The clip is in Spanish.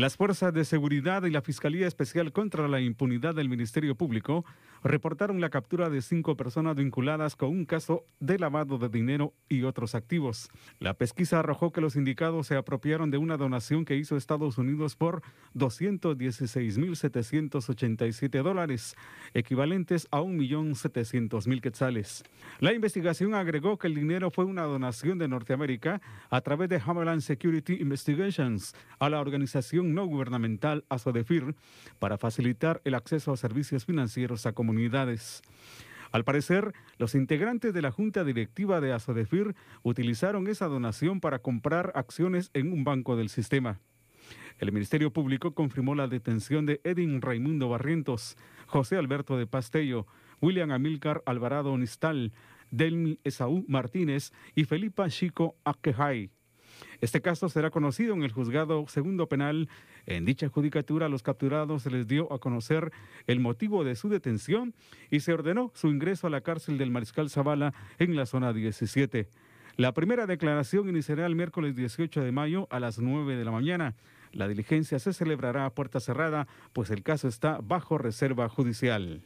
Las fuerzas de seguridad y la Fiscalía Especial contra la Impunidad del Ministerio Público reportaron la captura de cinco personas vinculadas con un caso de lavado de dinero y otros activos. La pesquisa arrojó que los indicados se apropiaron de una donación que hizo Estados Unidos por 216.787 dólares, equivalentes a 1.700.000 quetzales. La investigación agregó que el dinero fue una donación de Norteamérica a través de Homeland Security Investigations a la organización no gubernamental ASODEFIR para facilitar el acceso a servicios financieros a comunidades. Al parecer, los integrantes de la junta directiva de ASODEFIR utilizaron esa donación para comprar acciones en un banco del sistema. El Ministerio Público confirmó la detención de Edwin Raimundo Barrientos, José Alberto de Pastello, William Amílcar Alvarado Onistal, Delmi Esaú Martínez y Felipa Chico Aquejay. Este caso será conocido en el juzgado segundo penal. En dicha judicatura, a los capturados se les dio a conocer el motivo de su detención y se ordenó su ingreso a la cárcel del Mariscal Zavala en la zona 17. La primera declaración iniciará el miércoles 18 de mayo a las 9 de la mañana. La diligencia se celebrará a puerta cerrada, pues el caso está bajo reserva judicial.